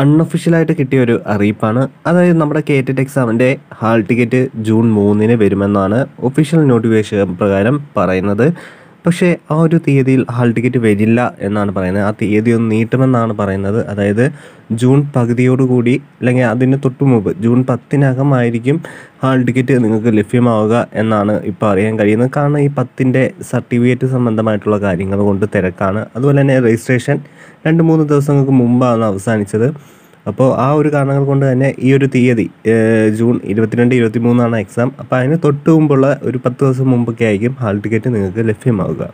അൺഒഫീഷ്യലായിട്ട് കിട്ടിയ ഒരു അറിയിപ്പാണ് അതായത് നമ്മുടെ ടെറ്റ് എക്സാമിൻ്റെ ഹാൾ ടിക്കറ്റ് ജൂൺ മൂന്നിന് വരുമെന്നാണ് ഒഫീഷ്യൽ നോട്ടിഫിക്കേഷൻ പ്രകാരം പറയുന്നത് പക്ഷേ ആ ഒരു തീയതിയിൽ ഹാൾ ടിക്കറ്റ് വരില്ല എന്നാണ് പറയുന്നത് ആ തീയതി ഒന്ന് നീട്ടുമെന്നാണ് പറയുന്നത് അതായത് ജൂൺ പകുതിയോടുകൂടി അല്ലെങ്കിൽ അതിന് തൊട്ടു മുമ്പ് ജൂൺ ആയിരിക്കും ഹാൾ ടിക്കറ്റ് നിങ്ങൾക്ക് ലഭ്യമാവുക എന്നാണ് ഇപ്പോൾ അറിയാൻ കഴിയുന്നത് കാരണം ഈ പത്തിൻ്റെ സർട്ടിഫിക്കറ്റ് സംബന്ധമായിട്ടുള്ള കാര്യങ്ങൾ കൊണ്ട് തിരക്കാണ് അതുപോലെ തന്നെ രജിസ്ട്രേഷൻ രണ്ട് മൂന്ന് ദിവസങ്ങൾക്ക് മുമ്പാണ് അവസാനിച്ചത് അപ്പോൾ ആ ഒരു കാരണങ്ങൾ കൊണ്ട് തന്നെ ഈ ഒരു തീയതി ജൂൺ ഇരുപത്തിരണ്ട് ഇരുപത്തി മൂന്നാണ് എക്സാം അപ്പോൾ അതിന് തൊട്ട് മുമ്പുള്ള ഒരു പത്ത് ദിവസം മുമ്പൊക്കെ ആയിരിക്കും ഹാൾ ടിക്കറ്റ് നിങ്ങൾക്ക് ലഭ്യമാവുക